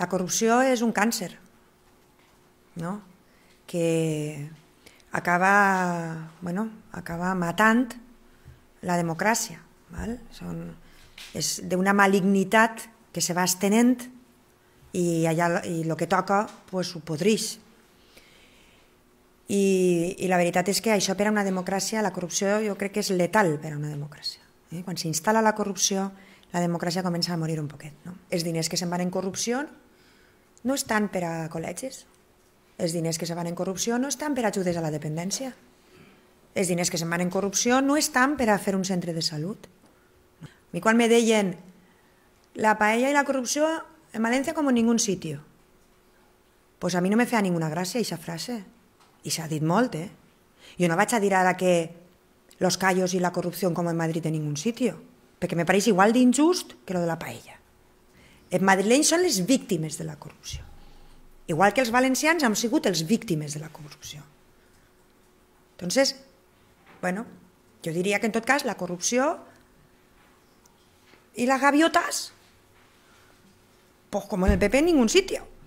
La corrupció és un càncer, no? que acaba, bueno, acaba matant la democràcia. Val? Són, és d'una malignitat que se va estenent i allà i el que toca pues, ho podrís. I, I la veritat és que això per a una democràcia, la corrupció jo crec que és letal per a una democràcia. Eh? Quan s'instal·la la corrupció, la democràcia comença a morir un poquet. No? Els diners que se'n van en corrupció no estan per a col·legis. Els diners que se van en corrupció no estan per a ajudes a la dependència. Els diners que se'n van en corrupció no estan per a fer un centre de salut. A mi quan me deien la paella i la corrupció en València com en ningú sitio, pues a mi no me feia ninguna gràcia aquesta frase. I s'ha dit molt, eh? Jo no vaig a dir ara que los callos y la corrupción como en Madrid en ningún sitio, perquè me pareix igual d'injust que lo de la paella. Els madrilenys són les víctimes de la corrupció. Igual que els valencians han sigut els víctimes de la corrupció. Entonces, bueno, jo diria que en tot cas la corrupció i les gaviotas, pues como en el PP en ningún sitio.